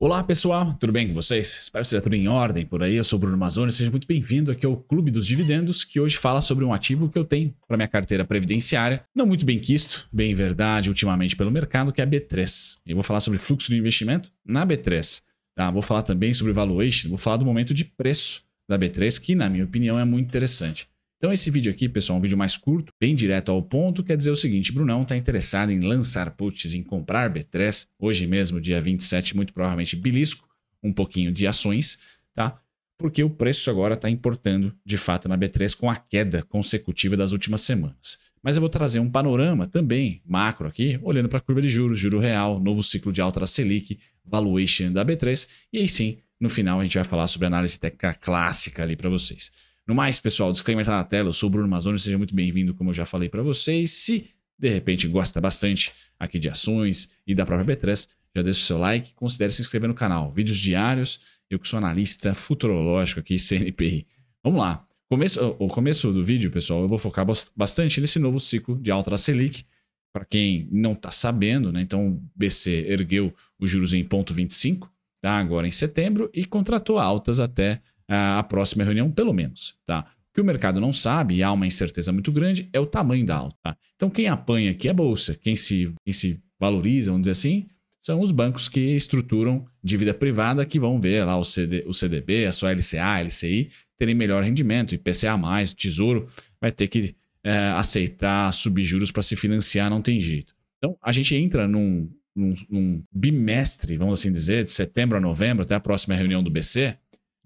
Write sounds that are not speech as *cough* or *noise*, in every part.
Olá pessoal, tudo bem com vocês? Espero que seja tudo em ordem por aí. Eu sou Bruno Mazzoni, seja muito bem-vindo aqui ao Clube dos Dividendos, que hoje fala sobre um ativo que eu tenho para minha carteira previdenciária, não muito bem quisto, bem verdade, ultimamente pelo mercado, que é a B3. Eu vou falar sobre fluxo de investimento na B3. Tá? Vou falar também sobre valuation, vou falar do momento de preço da B3, que na minha opinião é muito interessante. Então esse vídeo aqui, pessoal, é um vídeo mais curto, bem direto ao ponto, quer dizer o seguinte, Brunão está interessado em lançar puts, em comprar B3, hoje mesmo, dia 27, muito provavelmente belisco, um pouquinho de ações, tá? Porque o preço agora está importando, de fato, na B3 com a queda consecutiva das últimas semanas. Mas eu vou trazer um panorama também macro aqui, olhando para a curva de juros, juro real, novo ciclo de alta da Selic, valuation da B3, e aí sim, no final a gente vai falar sobre a análise técnica clássica ali para vocês. No mais, pessoal, o disclaimer está na tela. Eu sou o Bruno Mazzoni, seja muito bem-vindo, como eu já falei para vocês. Se de repente gosta bastante aqui de ações e da própria B3, já deixa o seu like, considere se inscrever no canal. Vídeos diários, eu que sou analista futurológico aqui, *laughs* CNPI. Vamos lá. Começo, o começo do vídeo, pessoal, eu vou focar bastante nesse novo ciclo de alta da Selic. Para quem não está sabendo, né? então o BC ergueu os juros em 0,25, tá? agora em setembro, e contratou altas até é, a próxima reunião, pelo menos. Tá? O que o mercado não sabe, e há uma incerteza muito grande, é o tamanho da alta. Tá? Então, quem apanha aqui é a Bolsa, quem se, quem se valoriza, vamos dizer assim, são os bancos que estruturam dívida privada que vão ver lá o, CD, o CDB, a sua LCA, LCI, terem melhor rendimento, IPCA+, o Tesouro vai ter que é, aceitar subir juros para se financiar, não tem jeito. Então, a gente entra num, num, num, bimestre, vamos assim dizer, de setembro a novembro, até a próxima reunião do BC,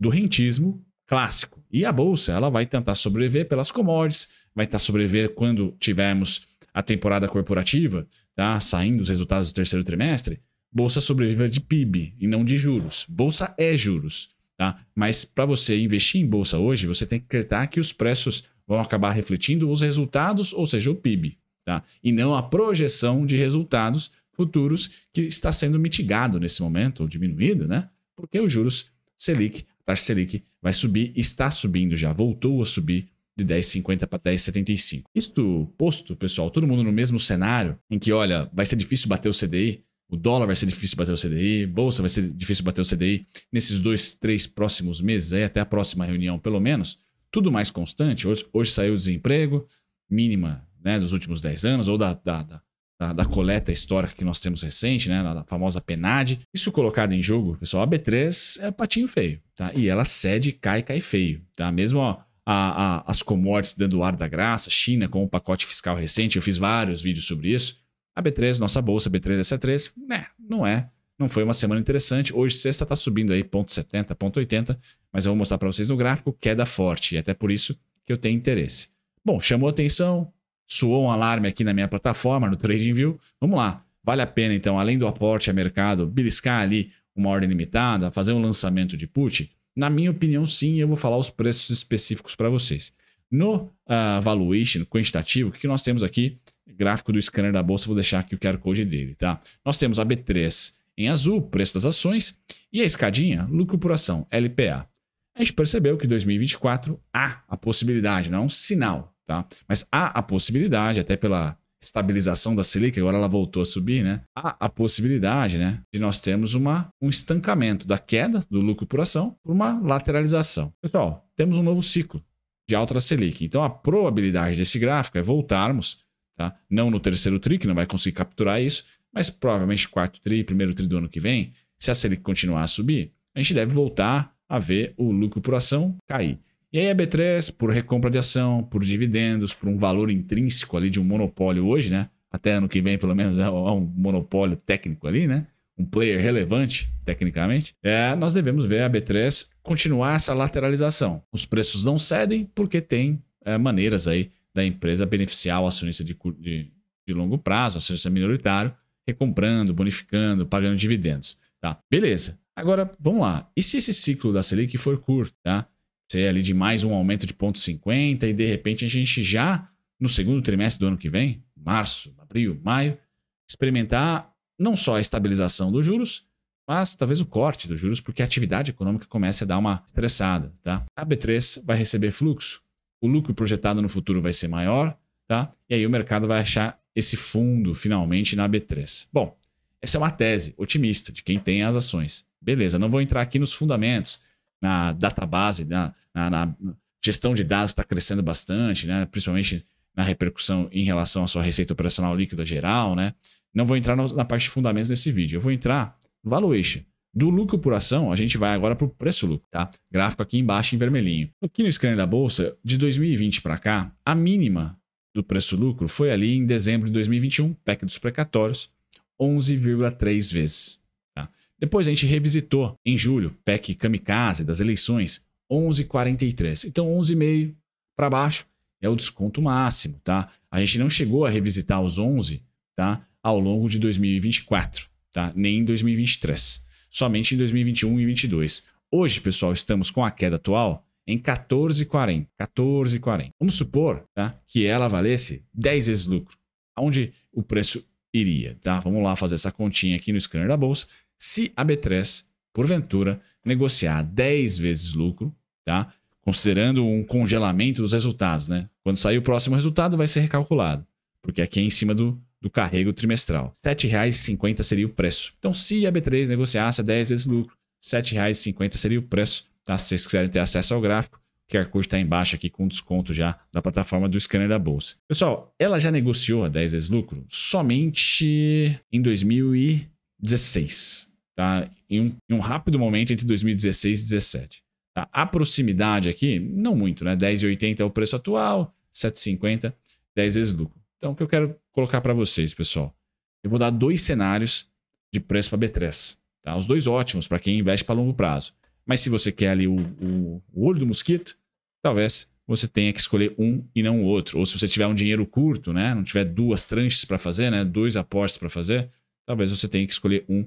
do rentismo clássico. E a bolsa, ela vai tentar sobreviver pelas commodities, vai estar sobreviver quando tivermos a temporada corporativa, tá? Saindo os resultados do terceiro trimestre, bolsa sobrevive de PIB e não de juros. Bolsa é juros, tá? Mas para você investir em bolsa hoje, você tem que acreditar que os preços vão acabar refletindo os resultados, ou seja, o PIB, tá? E não a projeção de resultados futuros que está sendo mitigado nesse momento ou diminuído, né? Porque os juros Selic taxa Selic vai subir, está subindo já, voltou a subir de 10,50 para 10,75. Isto posto, pessoal, todo mundo no mesmo cenário em que, olha, vai ser difícil bater o CDI, o dólar vai ser difícil bater o CDI, bolsa vai ser difícil bater o CDI nesses dois, três próximos meses, aí até a próxima reunião, pelo menos, tudo mais constante. Hoje, hoje saiu o desemprego mínima né, dos últimos 10 anos, ou da, da, da da, da, coleta histórica que nós temos recente, né, na, famosa penade. Isso colocado em jogo, pessoal, a B3 é patinho feio, tá? E ela cede, cai, cai feio, tá? Mesmo a, a, as commodities dando o ar da graça, China com o pacote fiscal recente, eu fiz vários vídeos sobre isso. A B3, nossa bolsa b 3 essa 3 né, não é. Não foi uma semana interessante. Hoje, sexta, está subindo aí 0,70, 0,80, mas eu vou mostrar para vocês no gráfico queda forte, e até por isso que eu tenho interesse. Bom, chamou atenção, Soou um alarme aqui na minha plataforma, no TradingView. Vamos lá. Vale a pena, então, além do aporte a mercado, beliscar ali uma ordem limitada, fazer um lançamento de put? Na minha opinião, sim, eu vou falar os preços específicos para vocês. No uh, valuation quantitativo, o que nós temos aqui? Gráfico do scanner da bolsa, vou deixar aqui o QR Code dele, tá? Nós temos a B3 em azul, preço das ações, e a escadinha, lucro por ação, LPA. A gente percebeu que 2024 há a possibilidade, não é um sinal, Tá? Mas há a possibilidade, até pela estabilização da Selic, agora ela voltou a subir, né? há a possibilidade né, de nós termos uma, um estancamento da queda do lucro por ação por uma lateralização. Pessoal, temos um novo ciclo de alta da Selic. Então a probabilidade desse gráfico é voltarmos, tá? não no terceiro TRI, que não vai conseguir capturar isso, mas provavelmente quarto TRI, primeiro TRI do ano que vem, se a Selic continuar a subir, a gente deve voltar a ver o lucro por ação cair. E aí a B3, por recompra de ação, por dividendos, por um valor intrínseco ali de um monopólio hoje, né? Até ano que vem, pelo menos, *laughs* é um monopólio técnico ali, né? Um player relevante, tecnicamente. É, nós devemos ver a B3 continuar essa lateralização. Os preços não cedem porque tem é, maneiras aí da empresa beneficiar o acionista de, de, de longo prazo, acionista minoritário, recomprando, bonificando, pagando dividendos. Tá, beleza. Agora, vamos lá. E se esse ciclo da Selic for curto, tá? ser ali de mais um aumento de 0,50 e de repente a gente já no segundo trimestre do ano que vem, março, abril, maio, experimentar não só a estabilização dos juros, mas talvez o corte dos juros, porque a atividade econômica começa a dar uma estressada. Tá? A B3 vai receber fluxo, o lucro projetado no futuro vai ser maior, tá? e aí o mercado vai achar esse fundo finalmente na B3. Bom, essa é uma tese otimista de quem tem as ações. Beleza, não vou entrar aqui nos fundamentos na database, na, na, na gestão de dados está crescendo bastante, né? principalmente na repercussão em relação à sua receita operacional líquida geral. Né? Não vou entrar na parte de fundamentos nesse vídeo, eu vou entrar no valuation. Do lucro por ação, a gente vai agora para o preço lucro, tá? Gráfico aqui embaixo em vermelhinho. Aqui no scanner da bolsa, de 2020 para cá, a mínima do preço lucro foi ali em dezembro de 2021, PEC dos precatórios, 11,3 vezes. Depois a gente revisitou em julho, PEC kamikaze das eleições, 11,43. Então 11,5 para baixo é o desconto máximo, tá? A gente não chegou a revisitar os 11, tá? Ao longo de 2024, tá? Nem em 2023. Somente em 2021 e 2022. Hoje, pessoal, estamos com a queda atual em 14,40. 14,40. Vamos supor tá, que ela valesse 10 vezes lucro, onde o preço iria. Tá? Vamos lá fazer essa continha aqui no scanner da bolsa. Se a B3, porventura, negociar 10 vezes lucro, tá? considerando um congelamento dos resultados, né? Quando sair o próximo resultado, vai ser recalculado, porque aqui é em cima do, do carrego trimestral. R$ 7,50 seria o preço. Então, se a B3 negociasse 10 vezes lucro, R$ 7,50 seria o preço. Tá? Se vocês quiserem ter acesso ao gráfico, o QR Code está embaixo aqui com desconto já da plataforma do scanner da Bolsa. Pessoal, ela já negociou a 10 vezes lucro somente em 2016 tá? Em um, em um rápido momento entre 2016 e 2017. Tá? A proximidade aqui, não muito, né? 10,80 é o preço atual, 7,50, 10 vezes lucro. Então, o que eu quero colocar para vocês, pessoal? Eu vou dar dois cenários de preço para B3. Tá? Os dois ótimos para quem investe para longo prazo. Mas se você quer ali o, o, o, olho do mosquito, talvez você tenha que escolher um e não o outro. Ou se você tiver um dinheiro curto, né? não tiver duas tranches para fazer, né? dois aportes para fazer, talvez você tenha que escolher um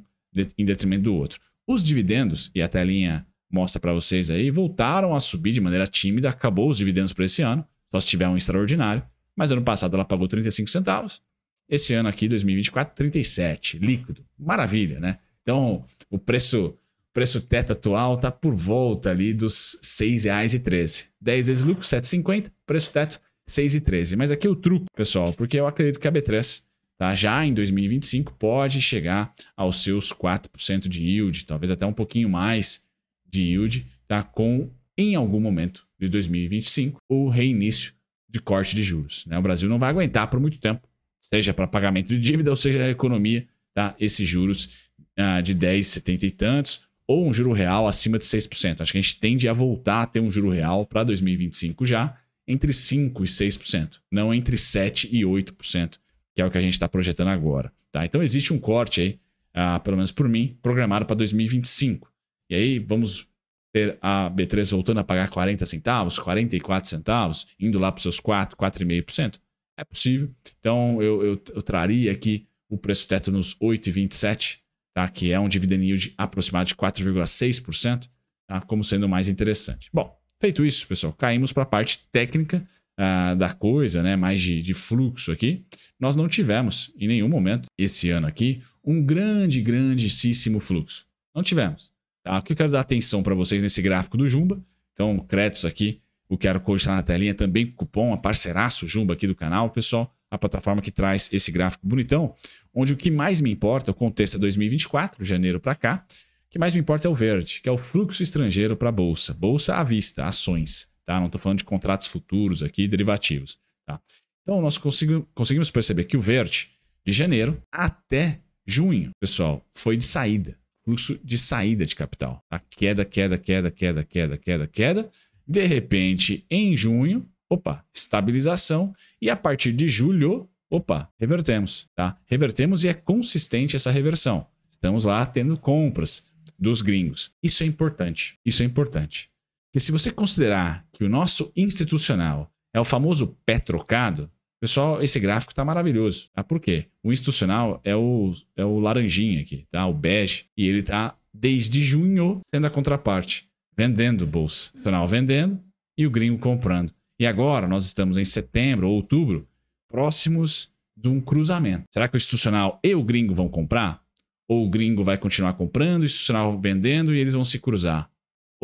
em detrimento do outro. Os dividendos, e a telinha mostra para vocês aí, voltaram a subir de maneira tímida, acabou os dividendos para esse ano, só se tiver um extraordinário, mas ano passado ela pagou 35 centavos, esse ano aqui, 2024, 37, líquido. Maravilha, né? Então, o preço preço teto atual está por volta ali dos R$ 6,13. 10 vezes lucro, 7,50, preço teto 6,13. Mas aqui é o truque, pessoal, porque eu acredito que a B3 Tá? Já em 2025 pode chegar aos seus 4% de yield, talvez até um pouquinho mais de yield, tá? com, em algum momento de 2025, o reinício de corte de juros. Né? O Brasil não vai aguentar por muito tempo, seja para pagamento de dívida ou seja a economia, tá? esses juros ah, de 10, 70 e tantos, ou um juro real acima de 6%. Acho que a gente tende a voltar a ter um juro real para 2025 já entre 5% e 6%, não entre 7% e 8%, que é o que a gente está projetando agora. Tá? Então existe um corte aí, ah, pelo menos por mim, programado para 2025. E aí vamos ter a B3 voltando a pagar 40 centavos, 44 centavos, indo lá para os seus 4, 4,5%. É possível. Então eu, eu, eu traria aqui o preço teto nos 8,27, tá? que é um dividend yield aproximado de 4,6%, tá? como sendo mais interessante. Bom, feito isso, pessoal, caímos para a parte técnica uh, da coisa, né? mais de, de fluxo aqui, nós não tivemos em nenhum momento esse ano aqui um grande, grandíssimo fluxo. Não tivemos. Tá? Aqui eu quero dar atenção para vocês nesse gráfico do Jumba. Então, créditos aqui, o QR Code está na telinha, também cupom, a parceiraço Jumba aqui do canal, pessoal. A plataforma que traz esse gráfico bonitão, onde o que mais me importa, o contexto é 2024, janeiro para cá, o que mais me importa é o verde, que é o fluxo estrangeiro para a Bolsa. Bolsa à vista, ações. Tá? Não estou falando de contratos futuros aqui, derivativos. Tá? Então, nós conseguimos perceber que o verde, de janeiro até junho, pessoal, foi de saída. Fluxo de saída de capital. A tá? queda, queda, queda, queda, queda, queda, queda. De repente, em junho, opa, estabilização. E a partir de julho, opa, revertemos, tá? Revertemos e é consistente essa reversão. Estamos lá tendo compras dos gringos. Isso é importante. Isso é importante que se você considerar que o nosso institucional é o famoso pé trocado, pessoal, esse gráfico está maravilhoso. Tá? Por quê? O institucional é o, é o laranjinha aqui, tá? o bege, e ele está desde junho sendo a contraparte, vendendo bolsa. O institucional vendendo e o gringo comprando. E agora nós estamos em setembro ou outubro, próximos de um cruzamento. Será que o institucional e o gringo vão comprar? Ou o gringo vai continuar comprando, o institucional vendendo e eles vão se cruzar?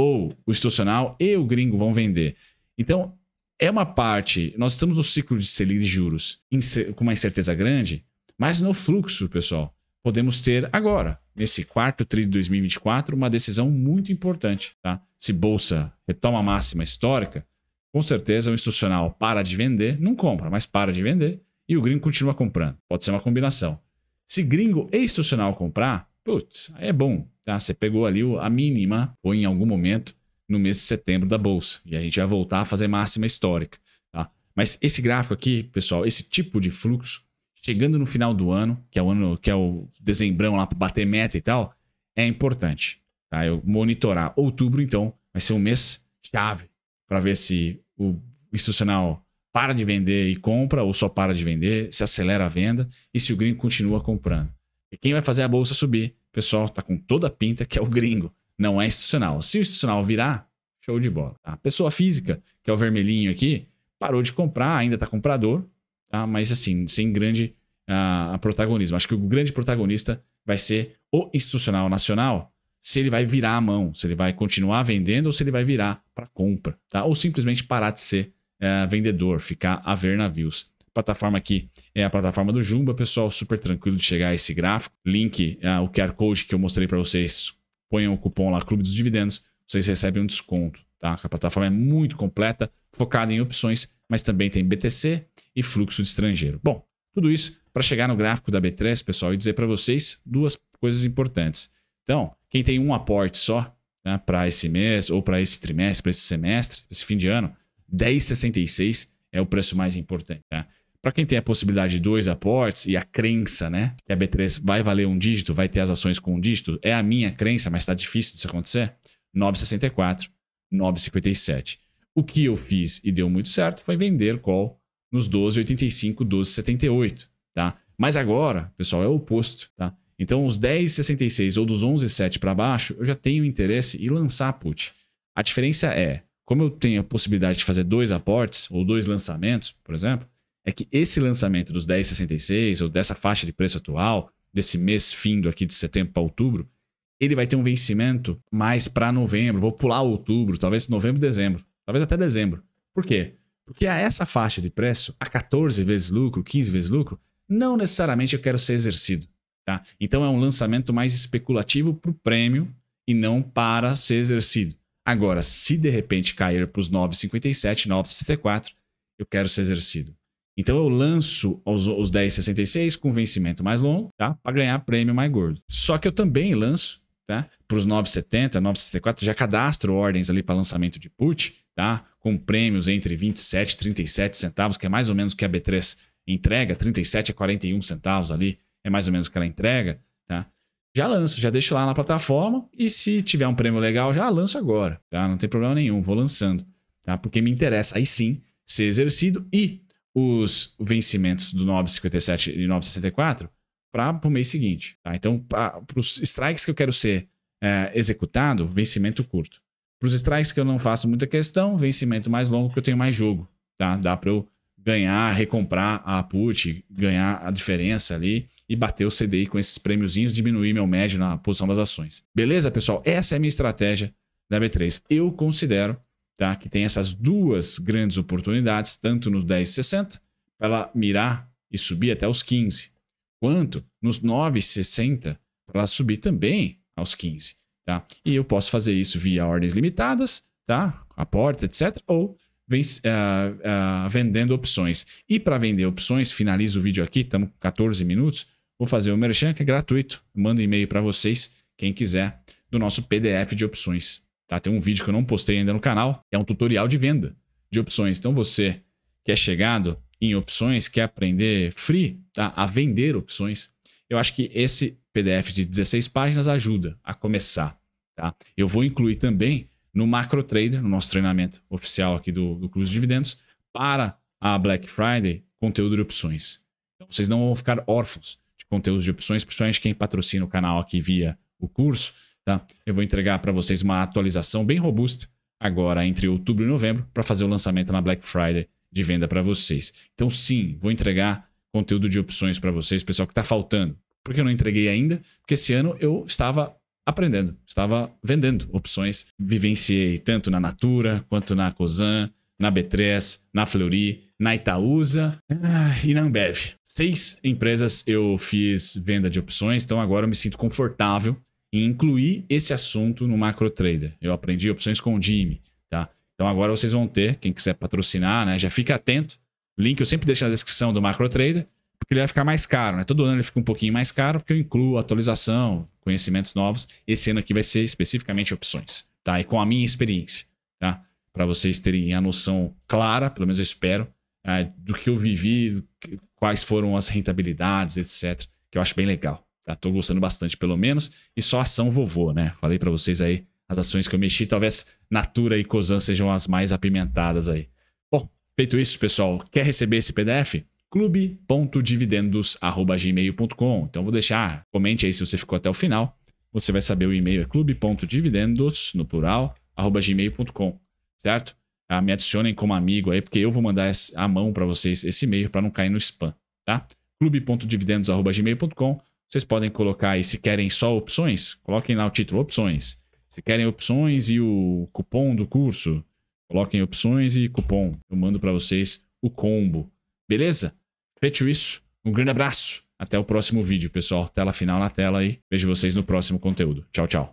ou o institucional e o gringo vão vender. Então, é uma parte. Nós estamos no ciclo de Selic de juros com uma incerteza grande, mas no fluxo, pessoal, podemos ter agora, nesse quarto trimestre de 2024, uma decisão muito importante. Tá? Se Bolsa retoma a máxima histórica, com certeza o institucional para de vender, não compra, mas para de vender, e o gringo continua comprando. Pode ser uma combinação. Se gringo e institucional comprar, putz, é bom. Tá? Você pegou ali a mínima, ou em algum momento, no mês de setembro da bolsa. E a gente vai voltar a fazer máxima histórica. Tá? Mas esse gráfico aqui, pessoal, esse tipo de fluxo, chegando no final do ano, que é o ano, que é o dezembrão lá para bater meta e tal, é importante. Tá? Eu monitorar outubro, então, vai ser um mês chave para ver se o institucional para de vender e compra, ou só para de vender, se acelera a venda e se o green continua comprando. E quem vai fazer a bolsa subir pessoal tá com toda a pinta que é o gringo, não é institucional. Se o institucional virar, show de bola. Tá? A pessoa física, que é o vermelhinho aqui, parou de comprar, ainda tá comprador, tá? mas assim, sem grande uh, protagonismo. Acho que o grande protagonista vai ser o institucional nacional, se ele vai virar a mão, se ele vai continuar vendendo ou se ele vai virar para compra, tá? ou simplesmente parar de ser uh, vendedor, ficar a ver navios. Plataforma aqui é a plataforma do Jumba, pessoal, super tranquilo de chegar a esse gráfico. Link, ah, o QR Code que eu mostrei para vocês, ponham o cupom lá, Clube dos Dividendos, vocês recebem um desconto, tá? A plataforma é muito completa, focada em opções, mas também tem BTC e fluxo de estrangeiro. Bom, tudo isso para chegar no gráfico da B3, pessoal, e dizer para vocês duas coisas importantes. Então, quem tem um aporte só né, para esse mês, ou para esse trimestre, para esse semestre, esse fim de ano, 10,66 é o preço mais importante. Tá? Para quem tem a possibilidade de dois aportes e a crença, né? Que a B3 vai valer um dígito, vai ter as ações com um dígito, é a minha crença, mas está difícil disso acontecer. 9,64, 9,57. O que eu fiz e deu muito certo foi vender call nos 12,85, 12,78, tá? Mas agora, pessoal, é o oposto, tá? Então, os 10,66 ou dos 11,7 para baixo, eu já tenho interesse em lançar put. A diferença é, como eu tenho a possibilidade de fazer dois aportes ou dois lançamentos, por exemplo, é que esse lançamento dos 10,66 ou dessa faixa de preço atual, desse mês findo aqui de setembro para outubro, ele vai ter um vencimento mais para novembro. Vou pular outubro, talvez novembro, dezembro, talvez até dezembro. Por quê? Porque a essa faixa de preço, a 14 vezes lucro, 15 vezes lucro, não necessariamente eu quero ser exercido. Tá? Então é um lançamento mais especulativo para o prêmio e não para ser exercido. Agora, se de repente cair para os 9,57, 9,64, eu quero ser exercido. Então eu lanço os, os 10,66 com vencimento mais longo, tá? Para ganhar prêmio mais gordo. Só que eu também lanço, tá? Para os 9,70, 9,64, já cadastro ordens ali para lançamento de put, tá? Com prêmios entre 27 e 37 centavos, que é mais ou menos o que a B3 entrega, 37 a 41 centavos ali, é mais ou menos o que ela entrega, tá? já lanço, já deixo lá na plataforma e se tiver um prêmio legal, já lanço agora, tá? Não tem problema nenhum, vou lançando, tá? Porque me interessa aí sim ser exercido e os vencimentos do 9,57 e 9,64 para o mês seguinte. Tá? Então, para os strikes que eu quero ser é, executado, vencimento curto. Para os strikes que eu não faço muita questão, vencimento mais longo, porque eu tenho mais jogo. Tá? Dá para eu ganhar, recomprar a put, ganhar a diferença ali e bater o CDI com esses prêmiozinhos, diminuir meu médio na posição das ações. Beleza, pessoal? Essa é a minha estratégia da B3. Eu considero tá? que tem essas duas grandes oportunidades, tanto nos 10,60 para ela mirar e subir até os 15, quanto nos 9,60 para ela subir também aos 15. Tá? E eu posso fazer isso via ordens limitadas, tá? a porta, etc., ou uh, uh, vendendo opções. E para vender opções, finalizo o vídeo aqui, estamos com 14 minutos. Vou fazer o merchan que é gratuito. Mando um e-mail para vocês, quem quiser, do nosso PDF de opções. Tá? Tem um vídeo que eu não postei ainda no canal, é um tutorial de venda de opções. Então você que é chegado em opções, quer aprender free tá? a vender opções, eu acho que esse PDF de 16 páginas ajuda a começar. Tá? Eu vou incluir também no Macro Trader, no nosso treinamento oficial aqui do, do Clube de Dividendos, para a Black Friday, conteúdo de opções. Então, vocês não vão ficar órfãos de conteúdos de opções, principalmente quem patrocina o canal aqui via o curso tá? Eu vou entregar para vocês uma atualização bem robusta agora entre outubro e novembro para fazer o lançamento na Black Friday de venda para vocês. Então sim, vou entregar conteúdo de opções para vocês, pessoal que está faltando. Por que eu não entreguei ainda? Porque esse ano eu estava aprendendo, estava vendendo opções. Vivenciei tanto na Natura, quanto na Cosan, na B3, na Fleury, na Itaúsa ah, e na Ambev. Seis empresas eu fiz venda de opções, então agora eu me sinto confortável e incluir esse assunto no macro trader. Eu aprendi opções com o Jimmy, tá? Então agora vocês vão ter, quem quiser patrocinar, né? Já fica atento. Link eu sempre deixo na descrição do macro trader, porque ele vai ficar mais caro, né? Todo ano ele fica um pouquinho mais caro, porque eu incluo atualização, conhecimentos novos. Esse ano aqui vai ser especificamente opções, tá? E com a minha experiência, tá? Para vocês terem a noção clara, pelo menos eu espero, é, do que eu vivi, quais foram as rentabilidades, etc. Que eu acho bem legal. Já tô gostando bastante, pelo menos. E só ação vovô, né? Falei para vocês aí as ações que eu mexi. Talvez Natura e Cosan sejam as mais apimentadas aí. Bom, feito isso, pessoal, quer receber esse PDF? clube.dividendos.gmail.com Então vou deixar, comente aí se você ficou até o final. Você vai saber o e-mail é clube.dividendos, no plural, arroba gmail.com, certo? Ah, me adicionem como amigo aí, porque eu vou mandar a mão para vocês esse e-mail para não cair no spam, tá? clube.dividendos.gmail.com vocês podem colocar aí, se querem só opções, coloquem lá o título, opções. Se querem opções e o cupom do curso, coloquem opções e cupom. Eu mando para vocês o combo. Beleza? Feito isso, um grande abraço. Até o próximo vídeo, pessoal. Tela final na tela aí. Vejo vocês no próximo conteúdo. Tchau, tchau.